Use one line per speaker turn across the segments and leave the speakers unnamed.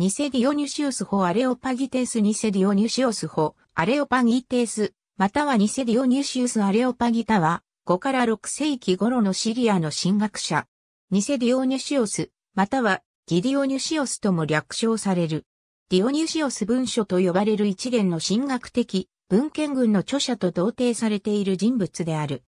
ニセディオニュシウス法アレオパギテスニセディオニュシオス法アレオパギテース、またはニセディオニュシウスアレオパギタは、5から6世紀頃のシリアの神学者。ニセディオニュシオス、またはギディオニュシオスとも略称される。ディオニュシオス文書と呼ばれる一連の神学的文献群の著者と同定されている人物である。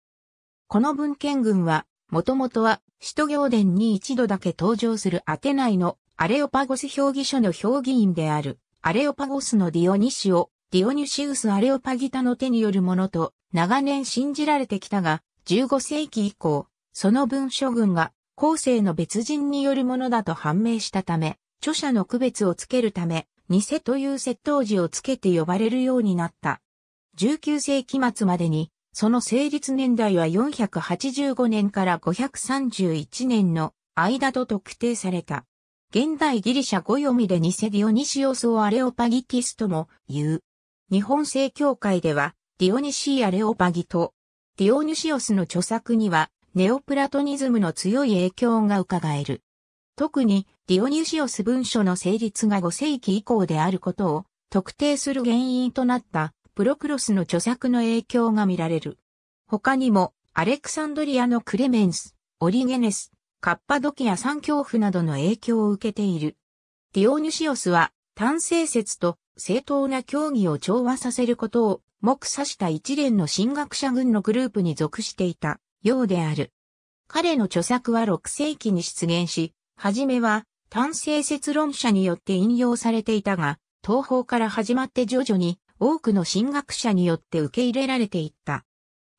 この文献群は、もともとは、首都行伝に一度だけ登場するアテナイのアレオパゴス評議所の評議員である、アレオパゴスのディオニシオ、ディオニシウス・アレオパギタの手によるものと、長年信じられてきたが、15世紀以降、その文書群が、後世の別人によるものだと判明したため、著者の区別をつけるため、偽という窃盗字をつけて呼ばれるようになった。19世紀末までに、その成立年代は485年から531年の間と特定された。現代ギリシャ語読みでニセディオニシオスをアレオパギティスとも言う。日本正教会では、ディオニシーアレオパギと、ディオニシオスの著作には、ネオプラトニズムの強い影響が伺える。特に、ディオニシオス文書の成立が5世紀以降であることを特定する原因となったプロクロスの著作の影響が見られる。他にも、アレクサンドリアのクレメンス、オリゲネス、カッパドキア三恐怖などの影響を受けている。ディオニュシオスは、単性説と正当な教義を調和させることを目指した一連の神学者軍のグループに属していたようである。彼の著作は6世紀に出現し、はじめは単性説論者によって引用されていたが、東方から始まって徐々に多くの神学者によって受け入れられていった。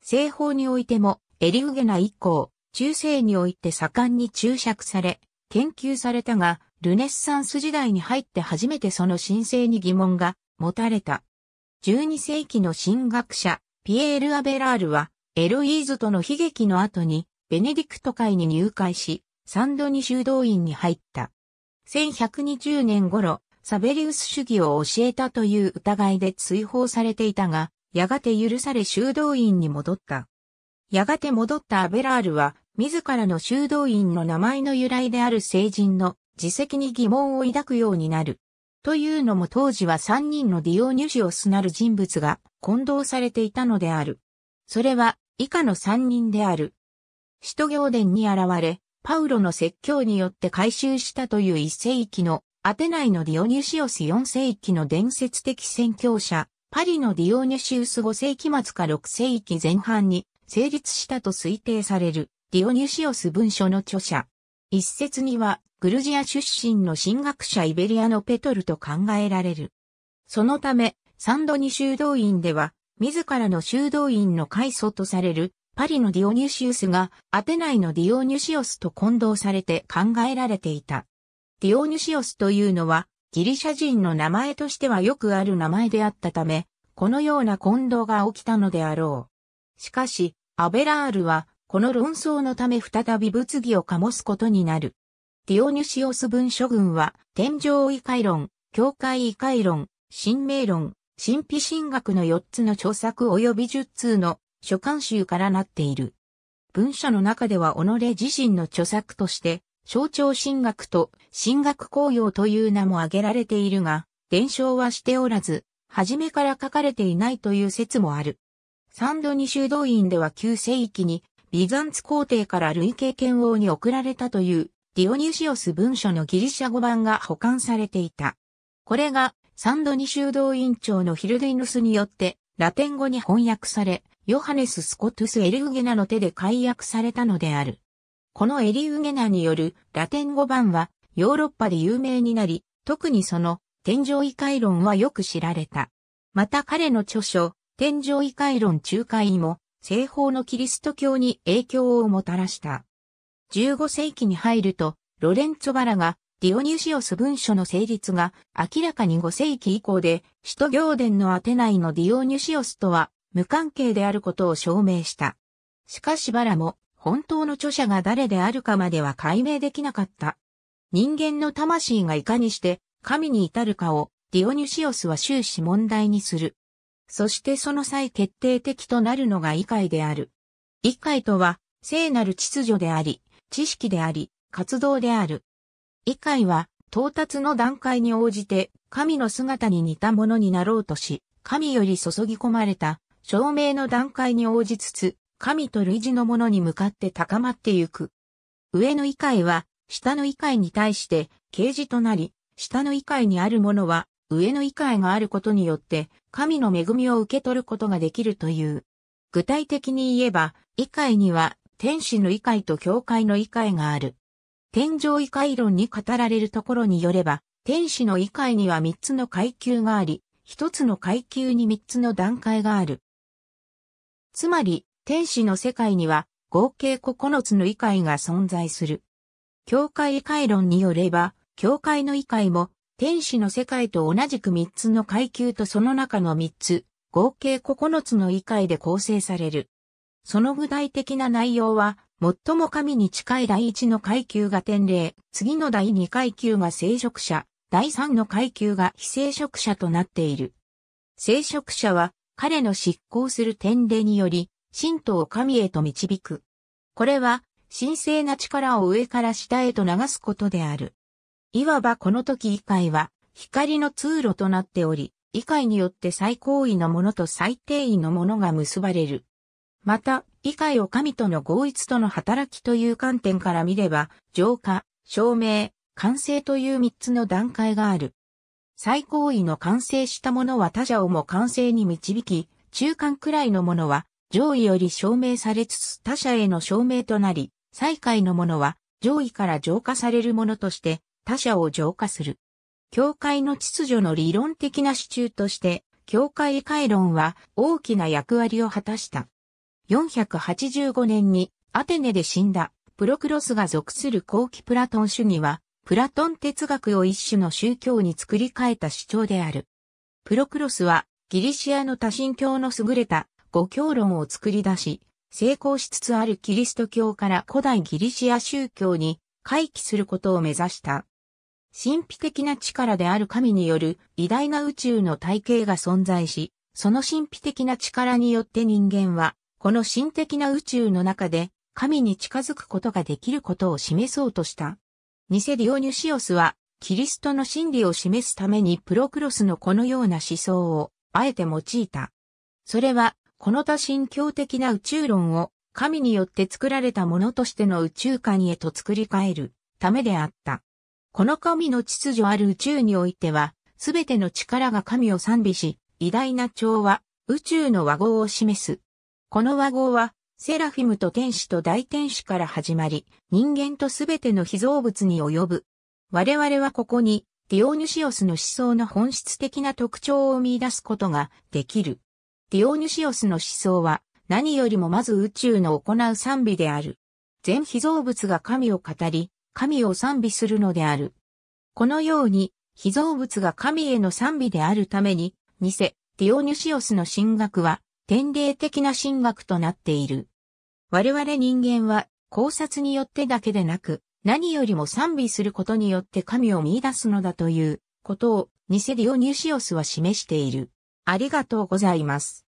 西方においてもエリウゲナ以降、中世において盛んに注釈され、研究されたが、ルネッサンス時代に入って初めてその神聖に疑問が持たれた。12世紀の神学者、ピエール・アベラールは、エロイーズとの悲劇の後に、ベネディクト会に入会し、サンドに修道院に入った。1120年頃、サベリウス主義を教えたという疑いで追放されていたが、やがて許され修道院に戻った。やがて戻ったアベラールは、自らの修道院の名前の由来である聖人の自責に疑問を抱くようになる。というのも当時は三人のディオニュシオスなる人物が混同されていたのである。それは以下の三人である。使徒行伝に現れ、パウロの説教によって改修したという一世紀のアテナイのディオニュシオス四世紀の伝説的宣教者、パリのディオニュシウス五世紀末か六世紀前半に成立したと推定される。ディオニシオス文書の著者。一説には、グルジア出身の神学者イベリアのペトルと考えられる。そのため、サンドニ修道院では、自らの修道院の開祖とされる、パリのディオニシウスが、アテナイのディオニシオスと混同されて考えられていた。ディオニシオスというのは、ギリシャ人の名前としてはよくある名前であったため、このような混同が起きたのであろう。しかし、アベラールは、この論争のため再び物議を醸すことになる。ディオニュシオス文書群は、天上異界論、教会異界論、神明論、神秘神学の4つの著作及び10通の書簡集からなっている。文書の中では己自身の著作として、象徴神学と神学公用という名も挙げられているが、伝承はしておらず、初めから書かれていないという説もある。サンドニ修道院では旧世紀にビザンツ皇帝から累計剣王に送られたというディオニュシオス文書のギリシャ語版が保管されていた。これがサンドニ修道院長のヒルディヌスによってラテン語に翻訳され、ヨハネス・スコトゥス・エリウゲナの手で解約されたのである。このエリウゲナによるラテン語版はヨーロッパで有名になり、特にその天井異界論はよく知られた。また彼の著書、天井異界論仲介も西方のキリスト教に影響をもたらした。15世紀に入ると、ロレンツォ・バラがディオニュシオス文書の成立が明らかに5世紀以降で、首都行伝のアテナイのディオニュシオスとは無関係であることを証明した。しかしバラも本当の著者が誰であるかまでは解明できなかった。人間の魂がいかにして神に至るかをディオニュシオスは終始問題にする。そしてその際決定的となるのが異界である。異界とは、聖なる秩序であり、知識であり、活動である。異界は、到達の段階に応じて、神の姿に似たものになろうとし、神より注ぎ込まれた、証明の段階に応じつつ、神と類似のものに向かって高まってゆく。上の異界は、下の異界に対して、啓示となり、下の異界にあるものは、上の異界があることによって、神の恵みを受け取ることができるという。具体的に言えば、異界には、天使の異界と教会の異界がある。天上異界論に語られるところによれば、天使の異界には三つの階級があり、一つの階級に三つの段階がある。つまり、天使の世界には、合計九つの異界が存在する。教会異界論によれば、教会の異界も天使の世界と同じく三つの階級とその中の三つ、合計九つの異界で構成される。その具体的な内容は、最も神に近い第一の階級が天霊、次の第二階級が聖職者、第三の階級が非聖職者となっている。聖職者は、彼の執行する天霊により、神道を神へと導く。これは、神聖な力を上から下へと流すことである。いわばこの時異界は光の通路となっており、異界によって最高位のものと最低位のものが結ばれる。また、異界を神との合一との働きという観点から見れば、浄化、証明、完成という三つの段階がある。最高位の完成したものは他者をも完成に導き、中間くらいのものは上位より証明されつつ他者への証明となり、最下位のものは上位から浄化されるものとして他者を浄化する。教会の秩序の理論的な支柱として、教会回論は大きな役割を果たした。485年にアテネで死んだプロクロスが属する後期プラトン主義は、プラトン哲学を一種の宗教に作り変えた主張である。プロクロスはギリシアの多神教の優れた五教論を作り出し、成功しつつあるキリスト教から古代ギリシア宗教に回帰することを目指した。神秘的な力である神による偉大な宇宙の体系が存在し、その神秘的な力によって人間は、この神的な宇宙の中で神に近づくことができることを示そうとした。ニセディオニュシオスは、キリストの真理を示すためにプロクロスのこのような思想を、あえて用いた。それは、この多神教的な宇宙論を、神によって作られたものとしての宇宙観へと作り変えるためであった。この神の秩序ある宇宙においては、すべての力が神を賛美し、偉大な調和、宇宙の和合を示す。この和合は、セラフィムと天使と大天使から始まり、人間とすべての被造物に及ぶ。我々はここに、ディオニシオスの思想の本質的な特徴を見出すことができる。ディオニシオスの思想は、何よりもまず宇宙の行う賛美である。全被造物が神を語り、神を賛美するのである。このように、被造物が神への賛美であるために、偽、ティオニュシオスの神学は、典礼的な神学となっている。我々人間は、考察によってだけでなく、何よりも賛美することによって神を見出すのだということを、ニセディオニュシオスは示している。ありがとうございます。